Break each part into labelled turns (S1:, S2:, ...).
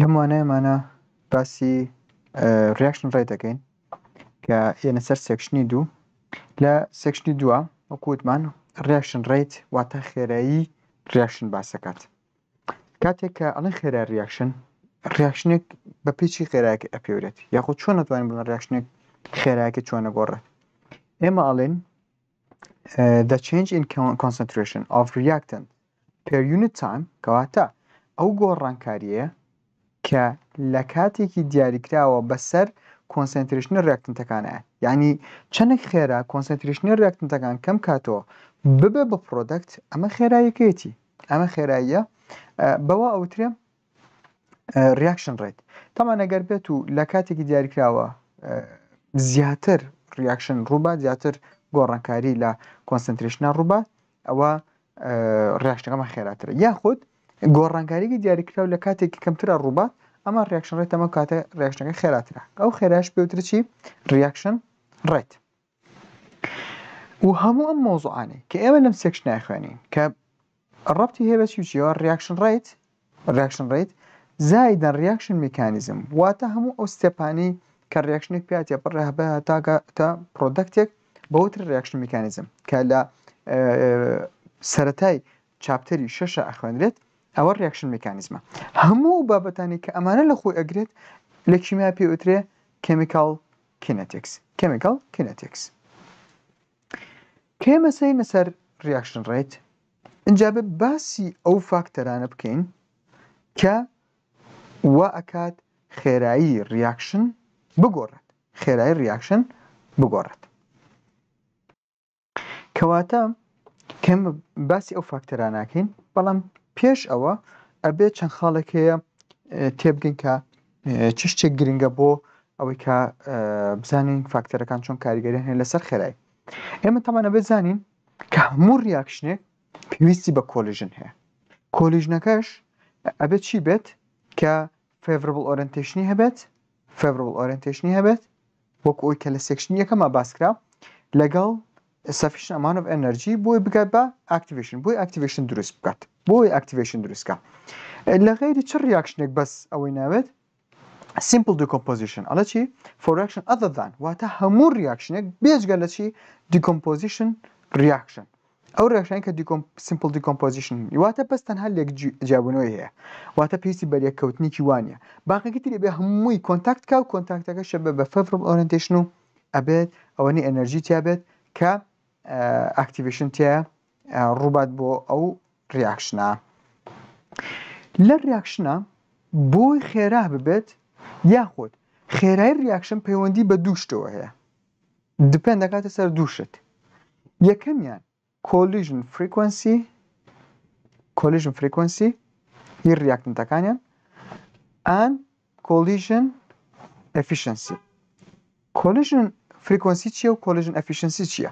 S1: لەم وانەیەمانە باسی ڕێکشن ڕێ دەکەین کە ئێنە سەر سێکشنی دوو لە سێکشنی دووە وەکووتمان ڕێکشن ڕیت واتە خێرایی ڕێکشن باسەکات کاتێک کە ئەڵەن خێرا ریاکشن ڕێکشنێک بە پێچی خێراکە ئەپێورێت یاخود چۆن نتوانین بڵن ڕێکشنێک خێراکە چۆنە گۆڕێت ئێمە ئاڵێن the change in concentration of reactant per unit time کەواتە ئەو گۆڕانکاریە کە لە کاتێکی دیاریکراوە بەسەر کۆنسنتریشنە ڕێکتنتەکانە یعنی چەندێک خێرا کۆنسنتریشنە ڕێکتنتەکان کەم کاتەوە ببێ بە پرۆدەکت ئەمە خێراییەکەیەتی ئەمە خێراییە بەوە ئەوترێ ریاکشن ڕێت تامان ئەگەر بێت و لە کاتێکی دیاریکراوە زیاتر ریاکشن ڕووبا زیاتر گۆڕانکاری لە کۆنسنتریشنە ڕووبات ئەوە ڕاشتەکەمە خێراترە یاخود گۆڕانکاریی دیاریکراو لە کاتێکی کەمترە ڕووبات ئەمە ریاکشن ڕێت ئەمە کاتە ڕێژنەکە خێراترا ئەو خێراش پێوتر چی ریاکشن ڕێت و هەموو ئەم مۆزوعانەی کە ئێمە لەم سێکش نایخوێنین کە ڕەتی هەیە بەچی چیەوە ریاکشن ڕیت ریاکشن ڕیت زایدەن ریاکشن میکانیزم واتە هەموو ئەو ستێپانی کە ریاکشنێک پیاتە بڕێهبە تاگە تا پرۆدەکتێک بەوتر ریاکشن میکانیزم کە لە سەتای چاپتەری شەشە ئەخوێنرێت ئەوە ریاکشن مکانیزمە هەموو بابەتانی کە ئەمانە لە خۆی ئەگرێت لە کیمیا پێوترێ کمیکال کینەتکس کمیکال کینەتکس کێ مەسەی نەسەر ریاکشن ڕێیت اینجا بە باسی ئەو فاکتەرانە بکەین کە وا ئەکات خێرایی ریاکشن بگۆڕێت خێرایی ریاکشن بگۆڕێت کەواتە کەم باسی ئەو فاکتەراناکەین بەڵام پێش ئەوە ئەبێ چەند خاڵێکەیە تێبگەین کە چ شتێک گرنگە بۆ ئەوەی کە بزانین فاکتەرەکان چۆن کاریگەری هەیە لەسەر خێرای ئێمە تەمانە بزانین کە هەموو ریاکشنێک پێویستی بە کۆلیژن هەیە کۆلیژنەکەش ئەبێت چی بێت کە فێڤبل ئۆرنتشنی هەبێت فێڤبل ئۆرنتشنی هەبێت وەک ئەوی کە لە سێکشنی یەکەمە باسکرا لەگەڵ سەفیشن ئەمانۆ ئەنەرژی بۆی بگات بە ئاکتیڤشن بۆی ئاکتیڤشن دروست بکات بۆی ئەکتیڤشن دروستکە لە غیری چ ریاکشنێک بەس ئەوەی ناوێت سیمپل دیکۆمپۆزیشن ئەلە چی فۆراکشن ئەدەدان واتە هەموو ریاکشنێک بێژگە لە چی دیکۆمپۆزیشن ریاکشن ئەو ڕێکشان کە سیمپل دیکۆمپۆزیشن واتە بەس تەنها لێک جیابنەوەی هەیە واتە پێویستی بەریەکەوتنیکی وانە باقیەکە تری بێ هەمووی کۆنتاکت کا و کۆنتاکتەکە شەبە بە فەفرم ئۆرنتشن و ئەبێت ئەوەنی ئەنەرژی تیابێت کە ئاکتیڤشن تیا ڕووبات بۆ ئەو ریاکشنە لە ریاکشنە بۆی خێرا ببێت یاخود خێرای ریاکشن پەیوەندی بە دووشتەوە هەیە دپەن دەکاتە سەر دووشت یەکەمیان کۆلیژن فریکۆنسی کۆلیژن فریکۆنسی هیر ریاکنتەکانیان ئەن کۆلیژن ئەفیشنسی کۆلیژن فریکۆنسی چییە و کۆلیژن ئەفیشنسی چییە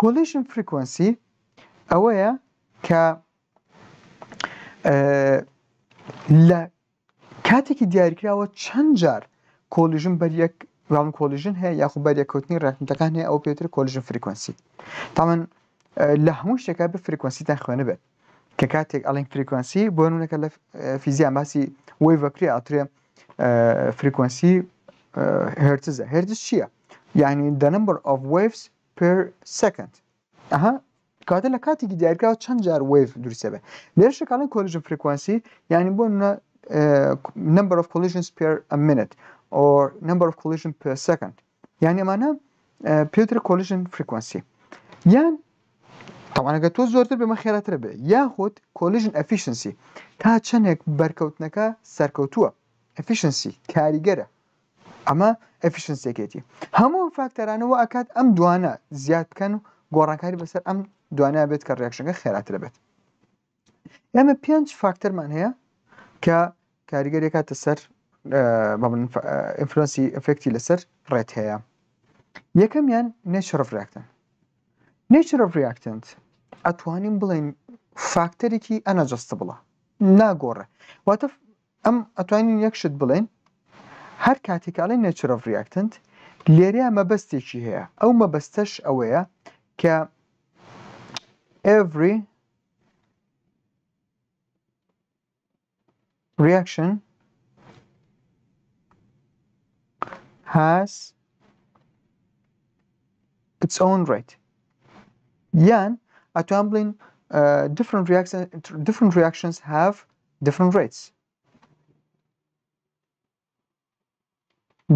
S1: کۆلیژن فریکۆنسی ئەوەیە کە لە کاتێکی دیاریکراوە چەند جار کۆلیژن بەریەک ڕام کۆلیژن هەیە یاخ بەریەکەوتنی ڕێکنتەکان هەیە ئەو پێتر کۆلیژن فریکۆنسی تامان لە هەموو شتێکا بە فریکۆنسی تا خوێنە بێت کە کاتێک ئەلنگ فریکۆنسی بۆ نونەکە لە فیزیان باسی وی بەکری ئاترێ فریکۆنسی هرتزە هرتز چییە؟ یعنی the number of waves per second ئەها کاتە لە کاتێکی دیارکراوە چەند جار وف دروستێبێ لێر شەکانە کۆلژ فرکوانسی یعنی بۆ number of collisions per a minute or number of collision per second یعنی ئەمانە پێتر کۆلیژن فرکوانسی یان تاوانەگە تۆ زۆرتر بمە خێراترە بێ یاخود کۆلیژن ئەفیشنسی تا چەندێک بەرکەوتنەکە سەرکەوتووە ئەفیشنسی کاریگەرە ئەمە ئەفیشنسێکێتی هەموو فاکتەرانەوە ئەکات ئەم دوانە زیاد بکەن و گۆڕانکاری بەسەر ئەم دوانیا بێت کە ڕێکشەکە خێراتر بێت ئەمە پێنج فاکتەرمان هەیە کە کاریگەرێکاتە سەر ئینفلۆسی ئەفکتی لەسەر ڕێت هەیە یەکەمیان نێچرف ریاکتن نێچرف ریاکتنت ئەتوانین بڵین فاکتەرێکی ئەنەجەستە بڵە ناگۆڕە واتە ئەم ئەتوانین یەکشت بڵێن هەر کاتێکاڵی نێچرف ریاکتنت لێرەیە مەبەستێکی هەیە ئەو مەبەستەش ئەوەیە کە every reaction has its own rate. Yani at Amblin, uh, different, reactions. different reactions have different rates.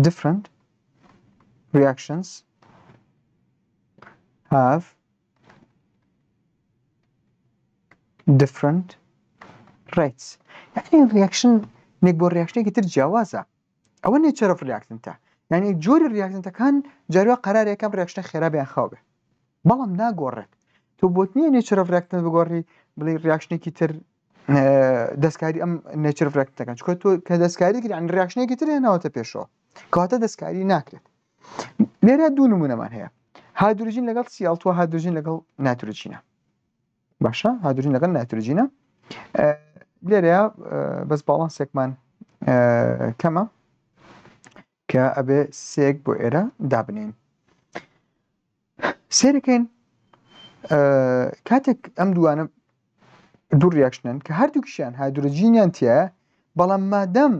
S1: Different reactions have different rates یعنی ریاکشن نێک بۆ ریاکشنێکی تر جیاوازە ئەوە نێچەرە ریاکتنتە یعنی جۆری ریاکتنتەکان جاروا قەرارێکم ڕێکشتە خێرابیان خاوبێ بەڵام ناگۆڕێت تۆ بۆت نییە نێچەرە ریاکتن بگۆڕی بڵێ ریاکشنێکی تر دەستکاری ئەم نێچر ڕێکەکەن چکە تۆ کە دەستکاری گران ریاکشنێکی تر هێناوەتە پێشەوە کەواتە دەستکاری ناکرێت لێرە دوو نمونەمان هەیە هادروژین لەگەڵ سیالتوە هادروژین لەگەڵ ناتروچینە باشە هادرین لەگەن ناترجینە لێرەیە بەس باڵانسێکمان کەمە کە ئەبێ سێک بۆ ئێرە دابنین سێرەکەین کاتێک ئەم دوانە دوور ریاکشنن کە هەردووکیشیان هادرۆجینیان تە بەڵام مادەم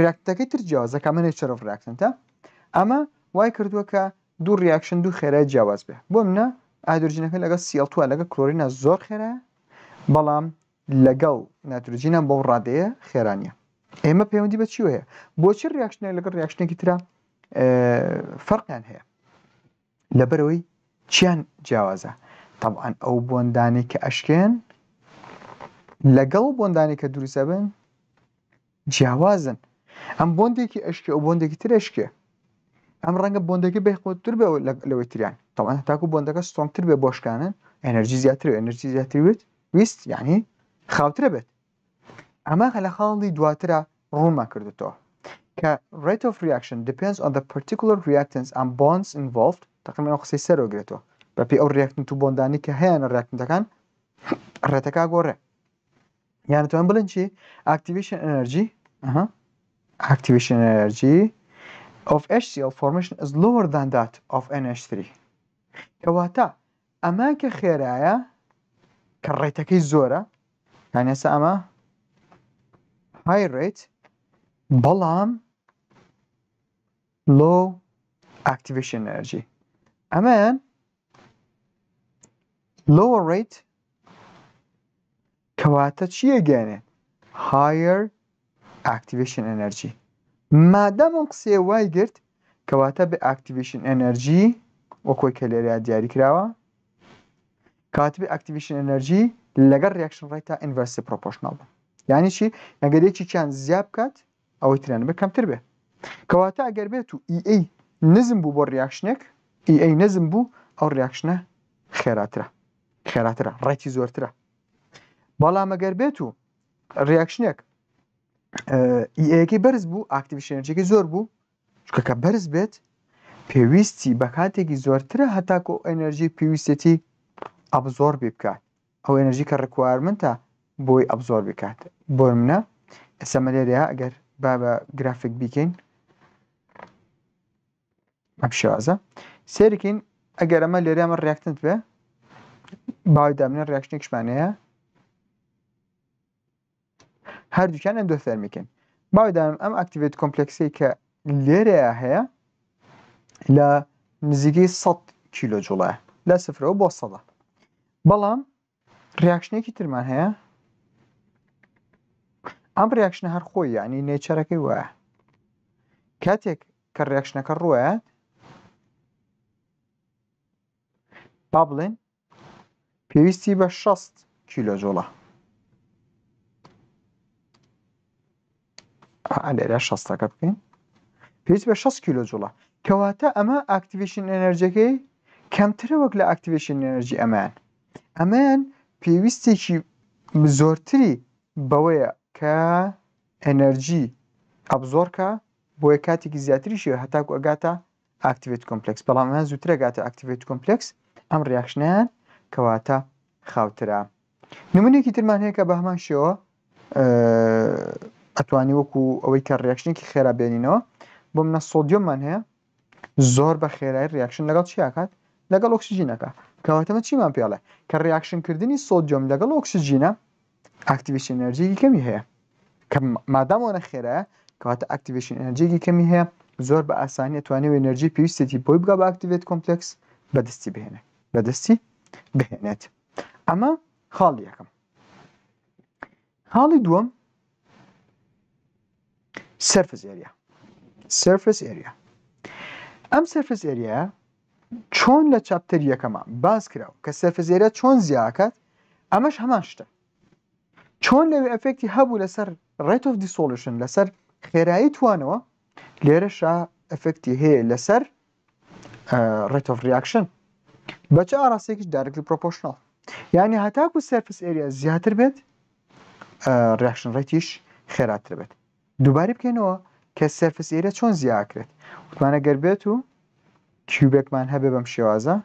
S1: ڕاکتەکەی ترجیاوازە کامەێ چرف ڕاکسنتە ئەمە وای کردووە کە دوو ریاکشن دوو خێرای جیاواز بێ بۆ منە ئایدروژینەکە لەگە سیڵتووە لەگە کلۆرینە زۆر خێرە بەڵام لەگەڵ ناتروژینە بەو ڕادەیە خێرانە ئێمە پەیوەندی بە چی هەیە بۆچی ریاکشنە لەگەڵ ریاکشنێکی تررا فەرقیان هەیە لەبەرەوەی چیان جیاوازە طبعاان ئەو بۆندانی کە ئەشکێن لەگەڵ بۆندانی کە دروستە بن جیاوازن ئەم بۆندێکی ئەشکی ئەو بۆندێکی ترشکێ ئەم ڕەنگە بۆندێکی بێخۆتتر بێ لەوەی تریان طبعا بوندگا بۆندەکە ستۆنگتر باش کنن انرژی زیاتر انرژی زیاتری بێت ویست یعنی خاوترە بێت ئەمە هەلە خاڵی دواترە ڕووما تو که rate of reaction depends on the particular reactants and bonds involved تقریبا قسەی سەرۆگرێتەوە بە پی ئەو ریاکتن تو که بۆندانی کە هەیەە ڕاکنتەکان ڕێتەکە گۆڕێ یانتوان بڵێن چی activation energy activation energy of HCl formation is lower than that of NH3 کەواتە ئەمە کە خێرایە کە ڕێتەکەی زۆرە یانێسا ئەمە هایڕێت بەڵام لۆ ئاکتیڤشن ئەرژی ئەمەیان lower rate کەواتە چییە گەێنێ higher activation energy مادەم ئەم قسێ وای گرت کەواتە بە activation energy وەکۆی کە لێرە دیاری کراوە کاتبی ئەکتیویشن ئەنەرژی لەگەر ریاکشن ڕای تا ئینڤسی پرۆپۆشنال بە یانی چی ئەگەرێکی چیان زیاب بکات ئەوەی ترێن بە کەمتر بێ کەواتە ئەگەر بێت و ئیA e نزم بوو بۆ ریاکشنێک ئیA e نزم بوو ئەو ریاکشنە خێراترە خێراترە ڕێکی زۆرترە بەڵام ئەگەر بێت و ریاکشنێک ئیەکی e بەرز بوو ئاکتیویشنێکی زۆر بوو چکەکە بەرز بێت پێویستی بە کاتێکی زۆرترە هەتاکۆ ئەنەرژی پێویستێتی ئەبزۆر بێ بکات ئەو ئەنەرژی کە ڕکوارمنتە بۆی ئەبزۆر بکات بۆ منە ئەسەمەلێریا ئەگەر با بە گرافیک بیکەین ئەم شێوازە سێرکین ئەگەر ئەمە لێرە ئەمە ڕاکتنت بێ باوی دامنە ڕاکشنێکشمانەیە هەردووکیان ئەندۆ فەرمیکەن باویدانم ئەم ئەکتیوێت کۆمپلکسی کە لێرەیە هەیە لە نزیگەی 100 کیلۆ جوڵایە لە سفرەوە بۆ سەدا بەڵام ریاکشنێکی ترمان هەیە ئەم ریاکشنە هەر خۆی یانی نێچەرەکەی وایە کاتێک کە ریاکشنەکە ڕوایەت با بڵێن پێویستی بە 6 کیلۆ جۆڵە لێرە شەستەکە بکەین پێویست بە 6 کیلۆ جوڵە کەواتە ئەمە ئاکتیڤشن ئەنەرژەکەی کەمترە وەک لە ئاکتیڤشن ئەنەرژی ئەمان ئەمان پێویستێکی زۆرتری بەوەیە کە ئەنەرژی ئەبزۆرکە بۆیە کاتێکی زیاتریشی هەتاکو ئەگاتە ئاکتیوێت کۆمپلکس بەڵامان زووترەگاتە ئاکتیوێت کۆمپلکس ئەم ڕیاشنیان کەواتە خاوترا نمونێکی ترمان هەیە کە بە هەمان شێوە ئەتوانی وەکو ئەوەی کە ڕێکشنێکی خێرا بێنینەوە بۆ منە سۆدیۆمان هەیە زۆر بە خێرایی ریاکشن لەگەڵ چیاکات لەگەڵ ئۆکسسیژینەکە کەواتەمە چیمان پێڵێ کە ریاکشنکردنی سۆدیۆم لەگەڵ ئۆکسسیژینە ئاکتیویشن ئەررجێکی کەمی هەیە کە مادامۆنە خێرەیە کەواتە ئاکتیویشن ئەررجێکی کەمی هەیە زۆر بە ئاسانی توانێت ئەنەرژی پێویستێتی بۆی بگە بە ئاکتیوێت کۆمپلکس بەدەستی بهێنێ بەدەستی بهێنێت ئەمە خاڵی یەکەم حاڵی دووەم سرفز ئێریا سرفس ئێریا ئەم سرفز ئێریە چۆن لە چاپتەر یەکەمان باز کراوە کە سەرفزێرە چۆن زیاکات ئەمەش هەمان شتە چۆن لەوێ ئەفکتی هەبوو لەسەر ڕێتۆف دیسۆلوشن لەسەر خێرایی توانەوە لێرە شا ئەفکتی هەیە لەسەر ڕێتۆف ریاکشن بەچ ئاراسێکیش دارکلی پرۆپۆشنال یعنی هەتاکو سرفس ئێریا زیاتر بێت ڕیاکشن ڕێتیش خێراتر بێت دووباری بکەینەوە کە سرفس ئێرە چۆن زیاکرێت وتمانە گەر بێت و کیوبێکمان هەبێ بەم شێوازە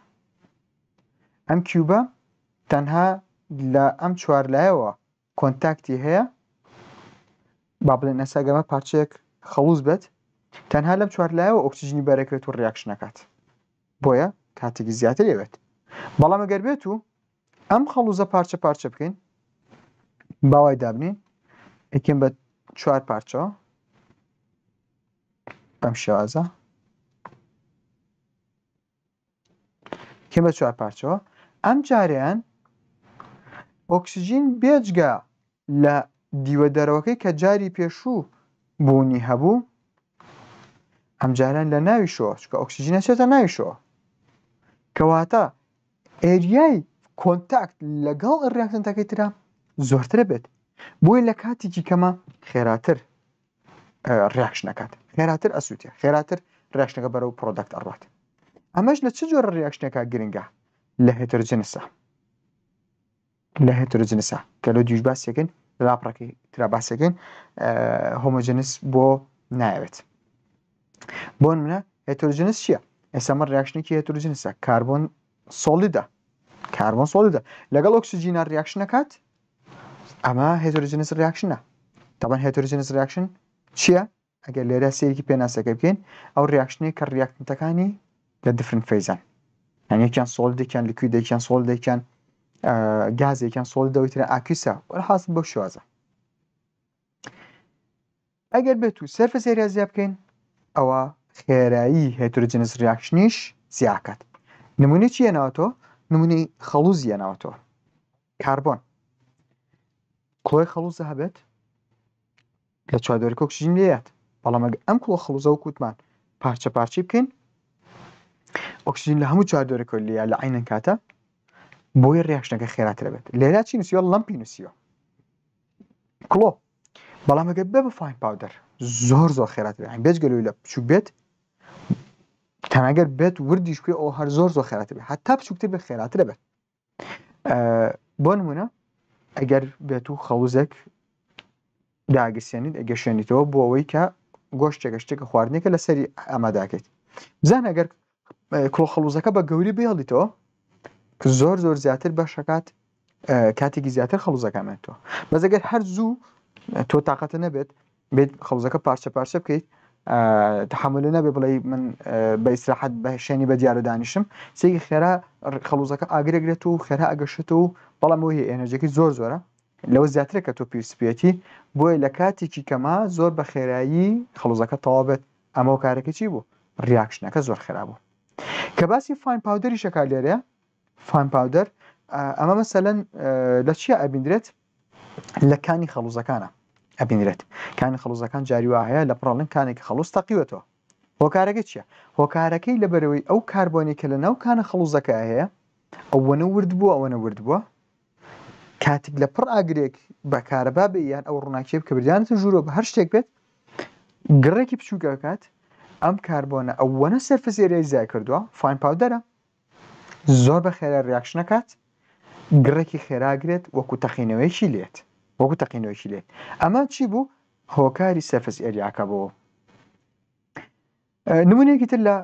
S1: ئەم کیوبە تەنها لە ئەم چوار لایەوە کۆنتاکتی هەیە با بڵێن ئەساگەمە پارچەیەک خەوز بێت تەنها لەم چوار لایەوە ئۆکسسیژنی بەرەکرێت و ڕیاکشنەکات بۆیە کاتێکی زیاتر لەوێت بەڵام ئەگەر بێت و ئەم خەڵوزە پارچە پارچە بکەین باوای دابنین ئەکەم بە چوار پارچەوە ئەم شێوازە کە بە چوار پارچەوە ئەم جاریان ئۆکسسیژین بێجگە لە دیوە دەرەوەکەی کە جاری پێشوو بوونی هەبوو ئەم جاران لە ناوی شۆ چکە ئۆکسسیژینە چێتە ناوی شۆ کەواتە ئێریای کۆنتاکت لەگەڵ ڕاکتنتەکەی تررا زۆرترە بێت بۆی لە کاتێکی کەمە خێراتر ڕاکش نەکات خێراتر ئەسووتە خێراتر ڕاشنەکە بەرە و پرۆدەکت ئەڕات ئەمەش لە چ جۆرە ڕیاکشنێکە گرنگە لە هێترجنسە لە هێترجنسە کە لە دوژ باسیەکەن لاپڕەکەی ترا باسەکەین هۆمۆجنس بۆ نایەوێت بۆن منە هێترجنس چییە؟ ئێسامە ڕیاکشنێکی هێترجنسە کاربن سۆلیدا کاربن سۆلیدا لەگەڵ ئۆکسسیجینا ریاکشنەکات ئەمە هێترجنس ریاکشنە تاban هێترجنس ریاکشن چییە؟ ئەگەر لێرە سێرکی پێناسەکە بکەین ئەو ریاکشنەی کە ریاکتنتەکانی لە دفرن فەیزان سولید، سۆڵ دەکەن لکوی دەکەن سۆڵ دەکەن گازێکیان سۆڵ دەوترە ئاکیسا وەرحاست بەو شوازە ئەگەر بێت و از زیاب بکەین ئەوە خێرایی هێترجنس ریاکشنیش زیاکات نمونی چی ناوەتۆ نمونی خەڵوزیە ناتو. کاربۆن کۆی خەڵوزە هەبێت لە چوادۆری کۆکسژین لێات بەڵامەگ ئەم کڵۆ خڵوزە و کووتمان پارچە پارچی بکەین ئۆکسسیژین لە هەموو چاردۆرەکە لە لە عینەن کاتە بۆی ڕێکشنەکە خێراترە بێت لێرا چی نووسیۆ لەمپی نووسیۆ کڵۆ بەڵامەگە بە بفاین پاودەر زۆر زۆر خێراترێ بێجگەلوی لە بچوک بێت تەناگەر بێت وردیشکوێ ئەو هەر زۆر زۆر خێراتر بێت هەتا بچووکتر بە خێراترە بێت بۆ نمونە ئەگەر بێت و خەوزێک داگەسێنیت ئەگەشێنیتەوە بۆ ئەوەی کە گۆشتێکە شتێکە خواردنێکە لە سەری ئەمەداکەیت بزان ئەگەر کۆخەڵوزەکە بە گەوری بێڵیتەوە زۆر زۆر زیاتر بە شکات کاتێکی زیاتر خەڵوزەکانێتەوە بەزەگەر هەر زوو تۆ تااقەتە نەبێت بێت خەوزەکە پارچە پارچە بکەیت تحمل نەبێ بڵێ من بەیسراحەت بەشێنی بە دیارە دانیشم سێکی خێرا خەڵوزەکە ئاگرێگرێت و خێرا ئەگەشت و بەڵام هی ئێنەرجێکی زۆر زۆرە لەوە زیاتر کە تۆ پێویستپێتی بۆیە لە کاتێکی کەما زۆر بە خێرایی خلوزەکە تەواوبێت ئەمە کارەکە چی بوو ریاکشنەکە زۆر خراببوو کە باسی فین پاودری شەکار لێرەیە فین پاودەر ئەمە مەسەلەن لە چیە ئەبیندرێت لە کانی خەڵوزەکانە ئەبینرێت کانی خەڵوزەکان جاریوا هەیە لە پڕڵن کانێکی خەڵوز تەقیوێتەوە هۆکارەکە چییە هۆکارەکەی لەبەرەوەی ئەو کاربوونی کە لە ناو کانە خەڵوزەکە هەیە ئەوەنە ورد بوو ئەوەنە ورد بووە کاتێک لە پڕ ئاگرێک بە کارەبا بێ یان ئەو ڕووناکیێ کە بردیانت ژوورۆ بە هەر شتێک بێت گڕێکی بچووکەکات ئەم کاربوونە ئەوەنە سەرفزیێری زای کردووە فین پاودەرە زۆر بە خێرا ریاکشنەکات گڕێکی خێراگرێت وەکو تەقینەوەیکی لێت وەکو تەقینەوەکی لێت ئەمە چی بوو هۆکاری سەرفز ئێریاکە بەوە نمونەیەکی تر لە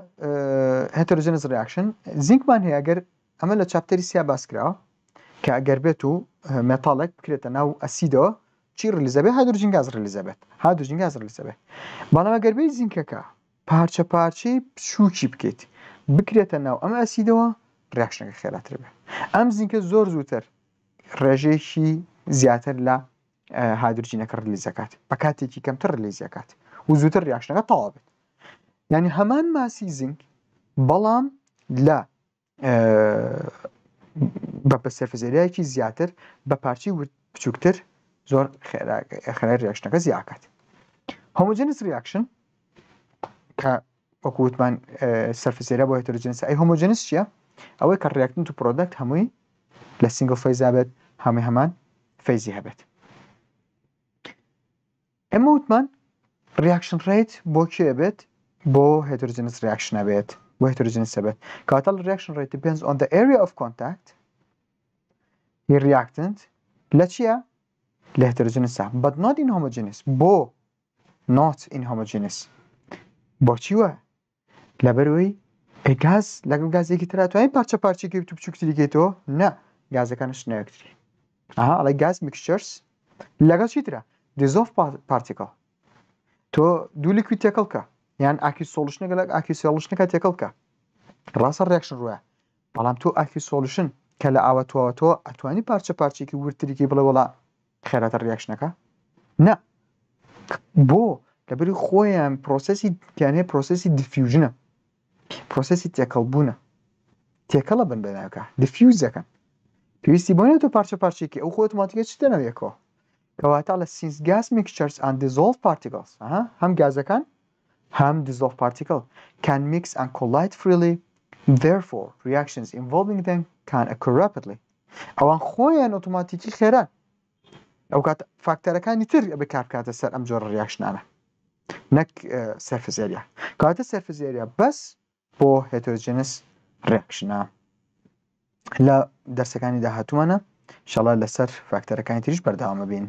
S1: هەتەرژەنز ریاکشن زیینکمان هەیەگەر ئەمە لە چاپتەری سیا باس کراوە کە ئەگەر بێت و مێتاڵێک بکرێتە ناو ئەسیدەوە چی ڕلیزەبێ هادرژین گاز ڕلیزەبێت هادرژین گاز ڕلیزەبێ بەڵام ئەگەربەی زینکەکە پارچە پارچەی پشوکی بکەیت بکرێتە ناو ئەمە ئەسیدەوە ڕاکشنەکە خێراتر بێ ئەم زینکە زۆر زووتر ڕێژێکی زیاتر لە هادرجینەکە ڕلیزەکات بە کاتێکی کەمتر ڕلیزیەکات و زووتر ریاشنەکە تەوا بێت یعنی هەمان ماسی زینک بەڵام لە بە بە سەرفزێریایەکی زیاتر بە زور خیره ریاکشن که زیاد کرد. هەموجنس ریاکشن که من وەکووتمان زیره با هیتروجنس ای هۆمۆجنس چیه؟ اوی که ریاکتن تو هموی هەمووی لە سنگل همه همان فیزی فەیزی اما ئێمە من ریاکشن با که ابت با هیتروجنس ریاکشن ابت با هیتروجنس هترجنس که اتال ریاکشن ریت پێنج on the area of contact a reactant لا چیه؟ لهتروجنس but not inhomogeneous بو not inhomogeneous با چیوه؟ لبروی e gaz لگم گاز یکی تر تو این پارچه پارچه gibi تو küçük دیگه تو نه گاز کنش نه یکتری aha ala gaz mixtures لگا چی تر dissolved particle تو دو لیکوید تکلکا یعنی اکی سولوشن گلک اکی سولوشن که تکلکا راست reaction روه بلام تو اکی سولوشن تو کە لە ئاوەتەوە تۆ ئەتوانی پارچە پارچێکی ورتریکی بڵێ وڵا خێراتە نکه نه بو بۆ لەبری خۆیان پرۆسسی یانێ پرۆسسی دیفیوژنە پرۆسسی تێکەڵبوونە تێکەڵە بن بەناکە دیفیوز تو پێویستی بۆنێت تۆ پارچە پارچێکی ئەو خۆت ماتیگە چ دەنەوێکەوە کەواتە لە سینس گاز میکچرس ئەن دیزۆڵ پارتیگڵس هەم گازەکان هم دیزۆڵ پارتیکل کان میکس اند کۆلایت فریلی therefore reactions involving them can occur rapidly ئەوان خۆیان ئۆتوماتیکی خێران ئەو کات فاکتەرەکانی تر بکارکاتە سەر ئەم جۆر ڕیاشنانە نەک سەرفزێریا کاتە سەرفزێریا بەس بۆ هێتۆجنس ڕێکشنە لە دەرسەکانی داهاتوانە شڵە لەسەر فاکتەرەکانی تریش بەرداوامە بین